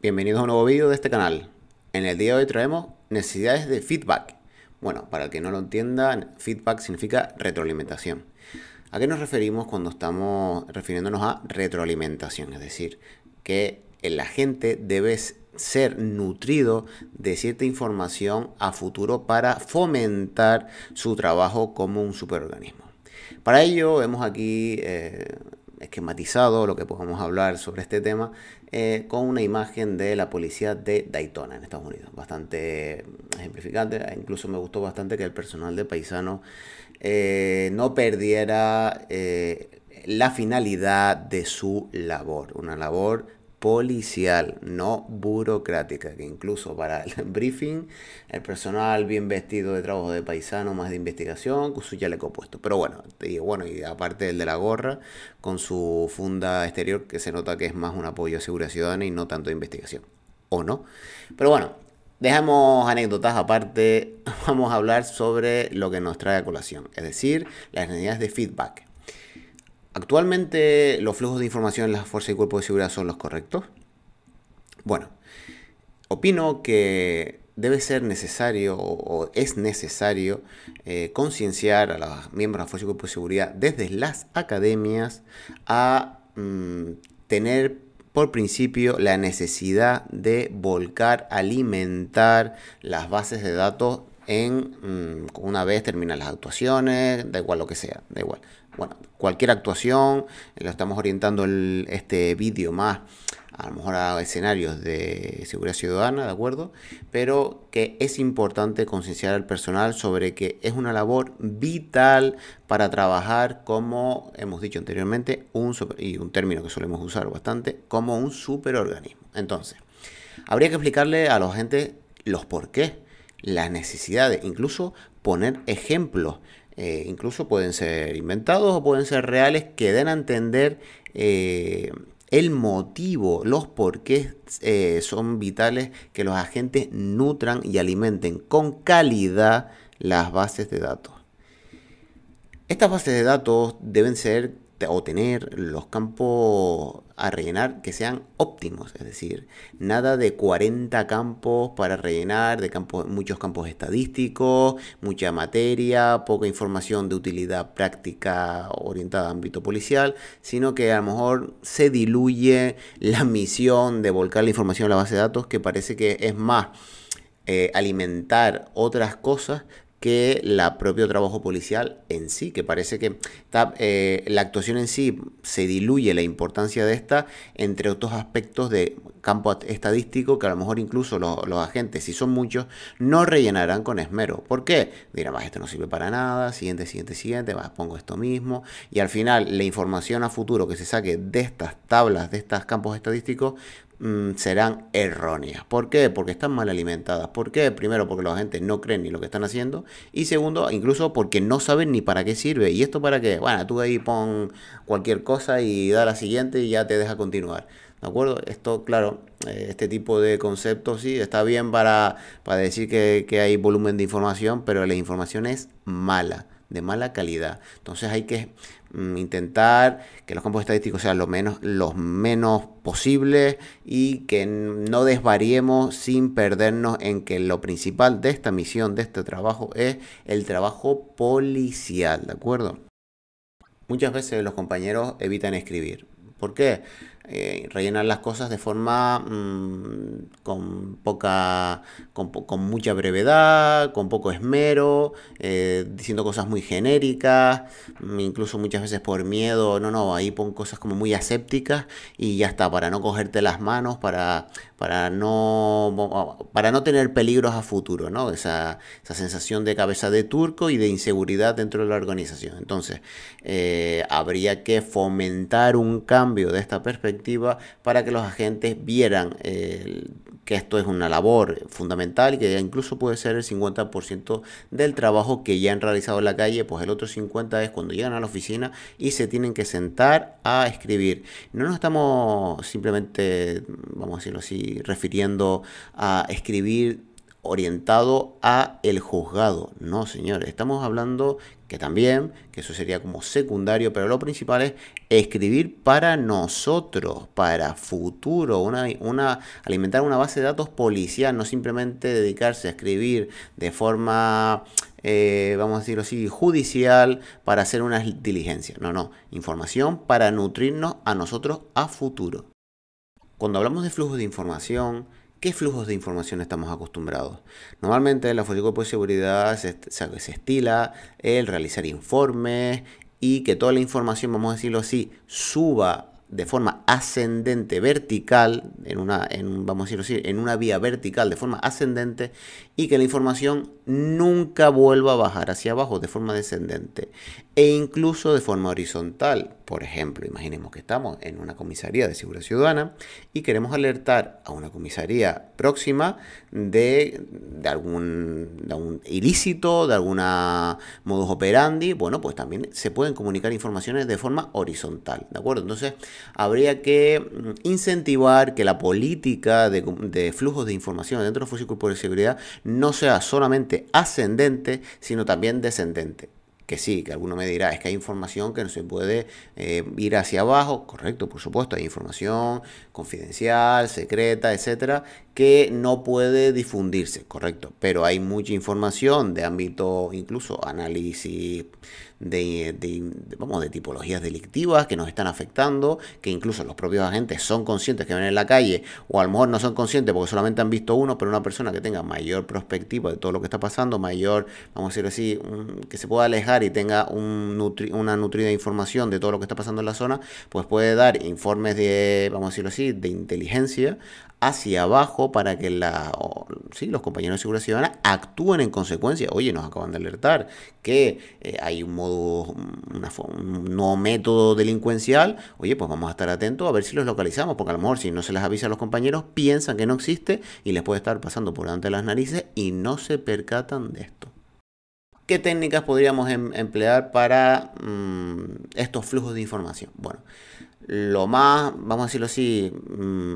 Bienvenidos a un nuevo vídeo de este canal. En el día de hoy traemos necesidades de feedback. Bueno, para el que no lo entienda, feedback significa retroalimentación. ¿A qué nos referimos cuando estamos refiriéndonos a retroalimentación? Es decir, que la gente debe ser nutrido de cierta información a futuro para fomentar su trabajo como un superorganismo. Para ello hemos aquí eh, esquematizado lo que podemos hablar sobre este tema eh, con una imagen de la policía de Daytona en Estados Unidos. Bastante eh, ejemplificante, e incluso me gustó bastante que el personal de Paisano eh, no perdiera la finalidad de su labor, una labor policial, no burocrática, que incluso para el briefing, el personal bien vestido de trabajo de paisano, más de investigación, con su chaleco puesto. Pero bueno, y bueno, y aparte el de la gorra, con su funda exterior, que se nota que es más un apoyo a seguridad ciudadana y no tanto de investigación. ¿O no? Pero bueno, Dejamos anécdotas aparte, vamos a hablar sobre lo que nos trae a colación, es decir, las necesidades de feedback. ¿Actualmente los flujos de información en las fuerzas y cuerpos de seguridad son los correctos? Bueno, opino que debe ser necesario o, es necesario eh, concienciar a los miembros de las Fuerza y Cuerpos de Seguridad desde las academias a mm, tener por principio la necesidad de volcar, alimentar las bases de datos en mm, una vez terminan las actuaciones, da igual lo que sea, da igual bueno, cualquier actuación, eh, lo estamos orientando el, este vídeo más a lo mejor a escenarios de seguridad ciudadana, ¿de acuerdo? Pero que es importante concienciar al personal sobre que es una labor vital para trabajar como hemos dicho anteriormente, un y un término que solemos usar bastante, como un superorganismo. Entonces, habría que explicarle a la gente los porqués, las necesidades, incluso poner ejemplos eh, incluso pueden ser inventados o pueden ser reales, que den a entender eh, el motivo, los por qué eh, son vitales que los agentes nutran y alimenten con calidad las bases de datos. Estas bases de datos deben ser o tener los campos a rellenar que sean óptimos, es decir, nada de 40 campos para rellenar, de campos, muchos campos estadísticos, mucha materia, poca información de utilidad práctica orientada a ámbito policial, sino que a lo mejor se diluye la misión de volcar la información a la base de datos, que parece que es más eh, alimentar otras cosas que la propio trabajo policial en sí, que parece que eh, la actuación en sí se diluye la importancia de esta entre otros aspectos de campo estadístico que a lo mejor incluso los, agentes, si son muchos, no rellenarán con esmero. ¿Por qué? Dirán, más esto no sirve para nada, siguiente, siguiente, siguiente, más pongo esto mismo. Y al final la información a futuro que se saque de estas tablas, de estos campos estadísticos, Mm, serán erróneas. ¿Por qué? Porque están mal alimentadas. ¿Por qué? Primero, porque la gente no cree ni lo que están haciendo. Y segundo, incluso porque no saben ni para qué sirve. ¿Y esto para qué? Bueno, tú ahí pon cualquier cosa y da la siguiente y ya te deja continuar. ¿De acuerdo? Esto, claro, eh, este tipo de conceptos sí está bien para, decir que, que hay volumen de información, pero la información es mala de mala calidad. Entonces hay que mm, intentar que los campos estadísticos sean lo menos, los menos posibles y que no desvariemos sin perdernos en que lo principal de esta misión, de este trabajo, es el trabajo policial, ¿de acuerdo? Muchas veces los compañeros evitan escribir. ¿Por qué? Eh, rellenar las cosas de forma mm, con poca, con, mucha brevedad, con poco esmero, eh, diciendo cosas muy genéricas, mm, incluso muchas veces por miedo, no, no, ahí pon cosas como muy asépticas y ya está, para no cogerte las manos, para, para, no, para no tener peligros a futuro, ¿no? Esa, esa sensación de cabeza de turco y de inseguridad dentro de la organización. Entonces, eh, habría que fomentar un cambio de esta perspectiva para que los agentes vieran eh, que esto es una labor fundamental y que incluso puede ser el 50% del trabajo que ya han realizado en la calle, pues el otro 50% es cuando llegan a la oficina y se tienen que sentar a escribir. No nos estamos simplemente, vamos a decirlo así, refiriendo a escribir orientado a el juzgado. No, señores, estamos hablando que también, que eso sería como secundario, pero lo principal es escribir para nosotros, para futuro, una, alimentar una base de datos policial, no simplemente dedicarse a escribir de forma, eh, vamos a decirlo así, judicial para hacer una diligencia. No, no, información para nutrirnos a nosotros a futuro. Cuando hablamos de flujos de información, ¿Qué flujos de información estamos acostumbrados? Normalmente la función de seguridad se, estila el realizar informes y que toda la información, vamos a decirlo así, suba de forma ascendente, vertical, en una, vamos a decirlo así, en una vía vertical de forma ascendente y que la información nunca vuelva a bajar hacia abajo de forma descendente e incluso de forma horizontal. Por ejemplo, imaginemos que estamos en una comisaría de seguridad ciudadana y queremos alertar a una comisaría próxima de, algún, ilícito, de alguna modus operandi. Bueno, pues también se pueden comunicar informaciones de forma horizontal, ¿de acuerdo? Entonces, habría que mm, incentivar que la política de, flujos de información dentro de los Fuerzas de Seguridad no sea solamente ascendente, sino también descendente. Que sí, que alguno me dirá, es que hay información que no se puede eh, ir hacia abajo. Correcto, por supuesto, hay información confidencial, secreta, etcétera, que no puede difundirse, correcto. Pero hay mucha información de ámbito, incluso análisis de, vamos, de tipologías delictivas que nos están afectando, que incluso los propios agentes son conscientes que ven en la calle, o a lo mejor no son conscientes porque solamente han visto uno, pero una persona que tenga mayor perspectiva de todo lo que está pasando, mayor, vamos a decirlo así, que se pueda alejar y tenga un una nutrida información de todo lo que está pasando en la zona, pues puede dar informes de, vamos a decirlo así, de inteligencia hacia abajo para que la, los compañeros de seguridad ciudadana actúen en consecuencia. Oye, nos acaban de alertar que eh, hay un un nuevo método delincuencial, oye, pues vamos a estar atentos a ver si los localizamos, porque a lo mejor si no se les avisa a los compañeros, piensan que no existe y les puede estar pasando por delante de las narices y no se percatan de esto. ¿Qué técnicas podríamos em-, emplear para mm, estos flujos de información? Bueno, lo más, vamos a decirlo así, mm,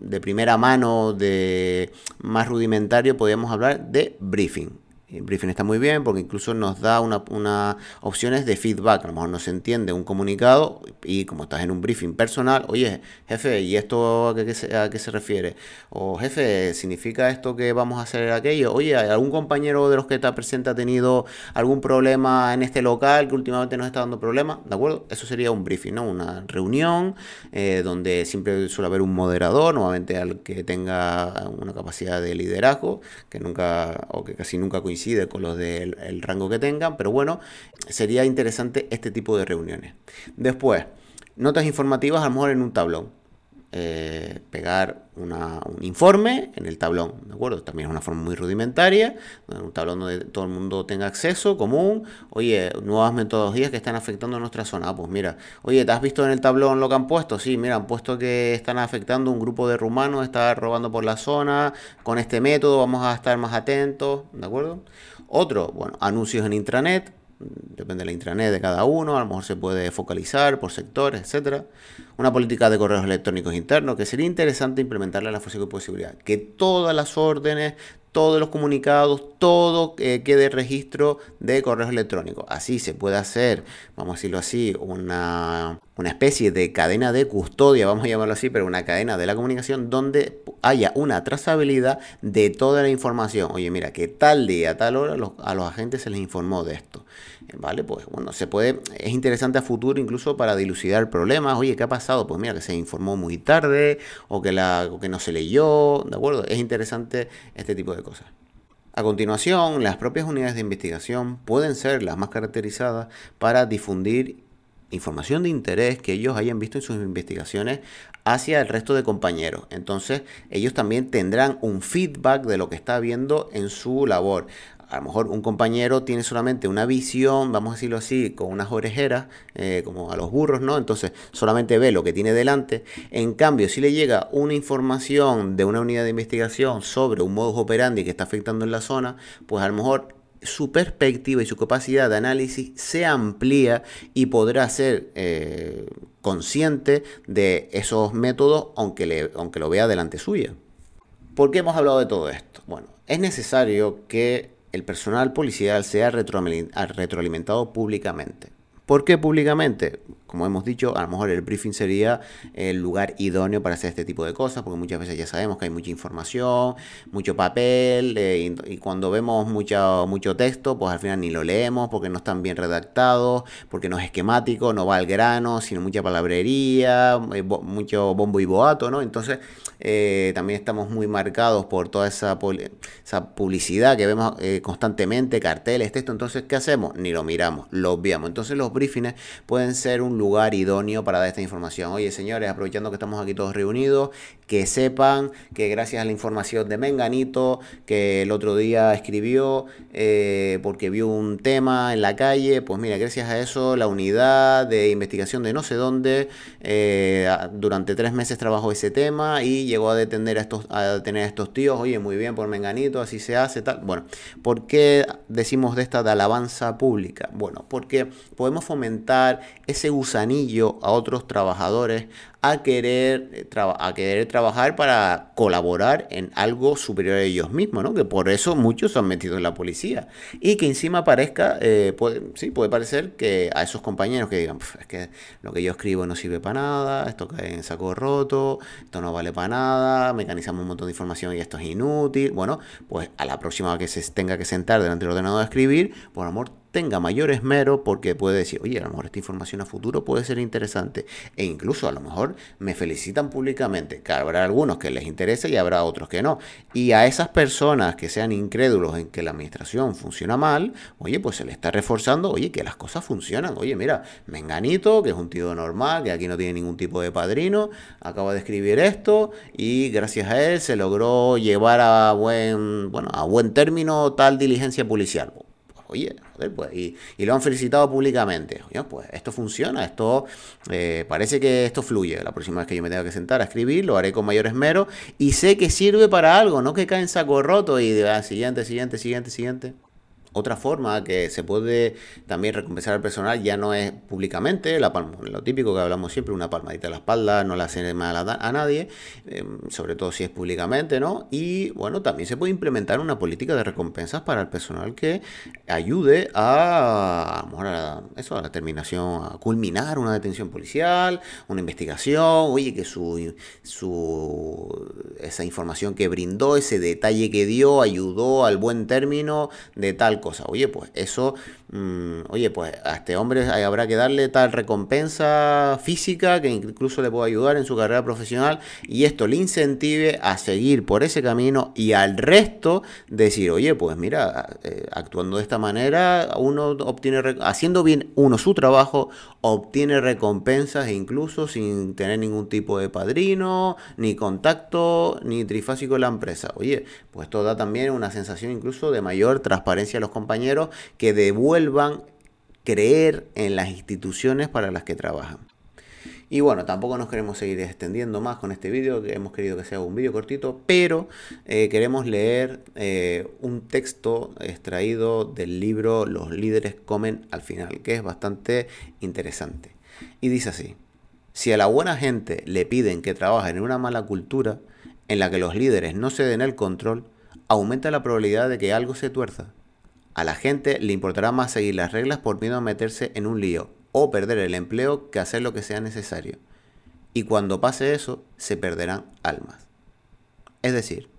de primera mano, de más rudimentario, podríamos hablar de briefing el Briefing está muy bien porque incluso nos da una, opciones de feedback. A lo mejor no se entiende un comunicado y como estás en un briefing personal, oye, jefe, ¿y esto a qué, se, a qué se refiere? O jefe, ¿significa esto que vamos a hacer aquello? Oye, ¿algún compañero de los que está presente ha tenido algún problema en este local que últimamente nos está dando problemas? ¿De acuerdo? Eso sería un briefing, ¿no? Una reunión eh, donde siempre suele haber un moderador, nuevamente al que tenga una capacidad de liderazgo, que nunca o que casi nunca coincide coincide con los del rango que tengan, pero bueno, sería interesante este tipo de reuniones. Después, notas informativas a lo mejor en un tablón. Eh, pegar un informe en el tablón, ¿de acuerdo? También es una forma muy rudimentaria, un tablón donde todo el mundo tenga acceso común. Oye, nuevas metodologías que están afectando nuestra zona. Ah, pues mira, oye, ¿te has visto en el tablón lo que han puesto? Sí, mira, han puesto que están afectando un grupo de rumanos, está robando por la zona, con este método vamos a estar más atentos, ¿de acuerdo? Otro, bueno, anuncios en intranet, depende de la intranet de cada uno, a lo mejor se puede focalizar por sectores, etcétera. Una política de correos electrónicos internos que sería interesante implementarla en la fuerza de posibilidad, que todas las órdenes, todos los comunicados, todo eh, quede registro de correos electrónicos. Así se puede hacer, vamos a decirlo así, una, especie de cadena de custodia, vamos a llamarlo así, pero una cadena de la comunicación donde haya una trazabilidad de toda la información. Oye, mira, que tal día, tal hora a los agentes se les informó de esto. ¿vale? Pues bueno, se puede, es interesante a futuro incluso para dilucidar problemas, oye, ¿qué ha pasado? Pues mira, que se informó muy tarde o que, la, que no se leyó, ¿de acuerdo? Es interesante este tipo de cosas. A continuación, las propias unidades de investigación pueden ser las más caracterizadas para difundir información de interés que ellos hayan visto en sus investigaciones hacia el resto de compañeros. Entonces, ellos también tendrán un feedback de lo que está viendo en su labor a lo mejor un compañero tiene solamente una visión, vamos a decirlo así, con unas orejeras, eh, como a los burros, ¿no? Entonces solamente ve lo que tiene delante. En cambio, si le llega una información de una unidad de investigación sobre un modus operandi que está afectando en la zona, pues a lo mejor su perspectiva y su capacidad de análisis se amplía y podrá ser eh, consciente de esos métodos aunque, aunque lo vea delante suya. ¿Por qué hemos hablado de todo esto? Bueno, es necesario que el personal policial sea retroalimentado públicamente. ¿Por qué públicamente? como hemos dicho, a lo mejor el briefing sería el lugar idóneo para hacer este tipo de cosas, porque muchas veces ya sabemos que hay mucha información, mucho papel, eh, y, cuando vemos mucho, mucho texto, pues al final ni lo leemos porque no están bien redactados, porque no es esquemático, no va al grano, sino mucha palabrería, eh, mucho bombo y boato, ¿no? Entonces, eh, también estamos muy marcados por toda esa, esa publicidad que vemos constantemente, carteles, texto. Entonces, ¿qué hacemos? Ni lo miramos, lo obviamos. Entonces, los briefings pueden ser un lugar idóneo para dar esta información. Oye, señores, aprovechando que estamos aquí todos reunidos, que sepan que gracias a la información de Menganito, que el otro día escribió eh, porque vio un tema en la calle, pues mira, gracias a eso la unidad de investigación de no sé dónde eh, durante tres meses trabajó ese tema y llegó a detener a estos, a detener a estos tíos. Oye, muy bien por Menganito, así se hace, tal. Bueno, ¿por qué decimos de esta de alabanza pública? Bueno, porque podemos fomentar ese anillo a otros trabajadores a querer, eh, a querer trabajar para colaborar en algo superior a ellos mismos, ¿no? Que por eso muchos han metido en la policía. Y que encima parezca, eh, sí, puede parecer que a esos compañeros que digan, es que lo que yo escribo no sirve para nada, esto cae en saco roto, esto no vale para nada, mecanizamos un montón de información y esto es inútil. Bueno, pues a la próxima que se tenga que sentar delante del ordenador a escribir, por amor, tenga mayor esmero porque puede decir, oye, a lo mejor esta información a futuro puede ser interesante. E incluso a lo mejor me felicitan públicamente. Que habrá algunos que les interese y habrá otros que no. Y a esas personas que sean incrédulos en que la administración funciona mal, oye, pues se le está reforzando, oye, que las cosas funcionan. Oye, mira, Menganito, que es un tío normal, que aquí no tiene ningún tipo de padrino, acaba de escribir esto y gracias a él se logró llevar a buen, bueno, a buen término tal diligencia policial oye, joder, pues, y, lo han felicitado públicamente. Oye, pues esto funciona, esto eh, parece que esto fluye. La próxima vez que yo me tenga que sentar a escribir, lo haré con mayor esmero y sé que sirve para algo, no que cae en saco roto y de ah, siguiente, siguiente, siguiente, siguiente. Otra forma que se puede también recompensar al personal ya no es públicamente, la lo típico que hablamos siempre, una palmadita en la espalda, no la hace mal a, nadie, em, sobre todo si es públicamente, ¿no? Y bueno, también se puede implementar una política de recompensas para el personal que ayude a, a, a eso, a la terminación, a culminar una detención policial, una investigación, oye, que su, su esa información que brindó, ese detalle que dio, ayudó al buen término de tal Oye, pues eso Mm, oye, pues a este hombre habrá que darle tal recompensa física que incluso le pueda ayudar en su carrera profesional y esto le incentive a seguir por ese camino y al resto decir, oye, pues mira, eh, actuando de esta manera, uno obtiene, haciendo bien uno su trabajo, obtiene recompensas e incluso sin tener ningún tipo de padrino, ni contacto, ni trifásico en la empresa. Oye, pues esto da también una sensación incluso de mayor transparencia a los compañeros que devuelven vuelvan creer en las instituciones para las que trabajan. Y bueno, tampoco nos queremos seguir extendiendo más con este vídeo, hemos querido que sea un vídeo cortito, pero eh, queremos leer eh, un texto extraído del libro Los líderes comen al final, que es bastante interesante. Y dice así, si a la buena gente le piden que trabaje en una mala cultura, en la que los líderes no ceden el control, aumenta la probabilidad de que algo se tuerza. A la gente le importará más seguir las reglas por miedo a meterse en un lío o perder el empleo que hacer lo que sea necesario. Y cuando pase eso, se perderán almas. Es decir,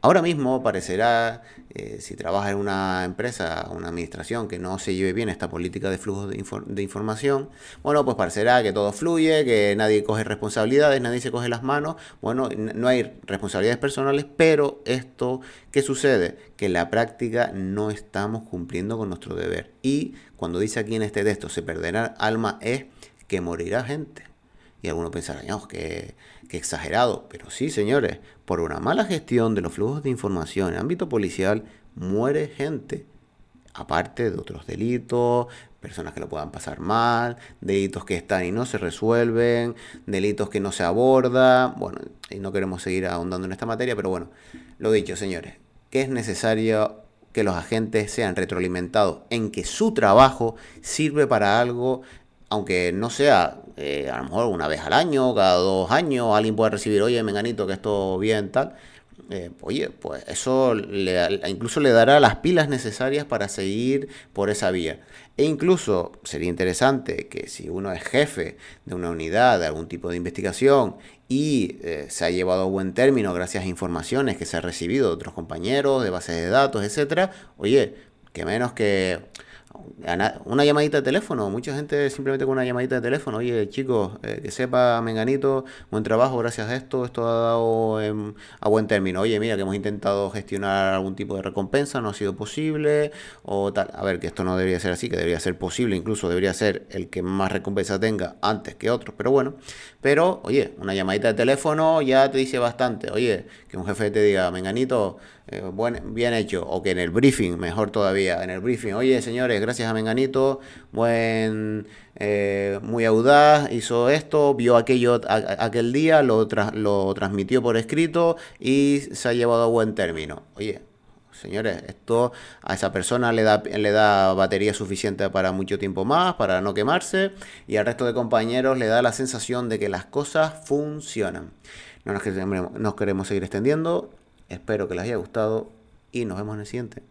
Ahora mismo parecerá, eh, si trabaja en una empresa, una administración que no se lleve bien esta política de flujo de, de, información, bueno, pues parecerá que todo fluye, que nadie coge responsabilidades, nadie se coge las manos, bueno, no hay responsabilidades personales, pero esto, ¿qué sucede? Que en la práctica no estamos cumpliendo con nuestro deber. Y cuando dice aquí en este texto, se perderá alma, es que morirá gente. Y algunos pensarán, que, exagerado. Pero sí, señores, por una mala gestión de los flujos de información en ámbito policial, muere gente. Aparte de otros delitos, personas que lo puedan pasar mal, delitos que están y no se resuelven, delitos que no se abordan. Bueno, y no queremos seguir ahondando en esta materia, pero bueno, lo dicho, señores, que es necesario que los agentes sean retroalimentados en que su trabajo sirve para algo, aunque no sea eh, a lo mejor una vez al año, cada dos años, alguien puede recibir, oye, menganito, que esto bien, tal. Eh, oye, pues eso incluso le dará las pilas necesarias para seguir por esa vía. E incluso sería interesante que si uno es jefe de una unidad, de algún tipo de investigación, y eh, se ha llevado a buen término gracias a informaciones que se ha recibido de otros compañeros, de bases de datos, etcétera, oye, que menos que una llamadita de teléfono, mucha gente simplemente con una llamadita de teléfono, oye chicos, eh, que sepa Menganito, buen trabajo, gracias a esto, esto ha dado em, a buen término, oye mira que hemos intentado gestionar algún tipo de recompensa, no ha sido posible, o tal, a ver que esto no debería ser así, que debería ser posible, incluso debería ser el que más recompensa tenga antes que otros, pero bueno, pero oye, una llamadita de teléfono ya te dice bastante, oye, que un jefe te diga, Menganito, eh, bien hecho, o que en el briefing, mejor todavía, en el briefing, oye señores, gracias a Menganito, buen, eh, muy audaz, hizo esto, vio aquello aquel día, lo, lo transmitió por escrito y se ha llevado a buen término. Oye, señores, esto a esa persona le da, le da batería suficiente para mucho tiempo más, para no quemarse, y al resto de compañeros le da la sensación de que las cosas funcionan. No nos queremos seguir extendiendo, Espero que les haya gustado y nos vemos en el siguiente.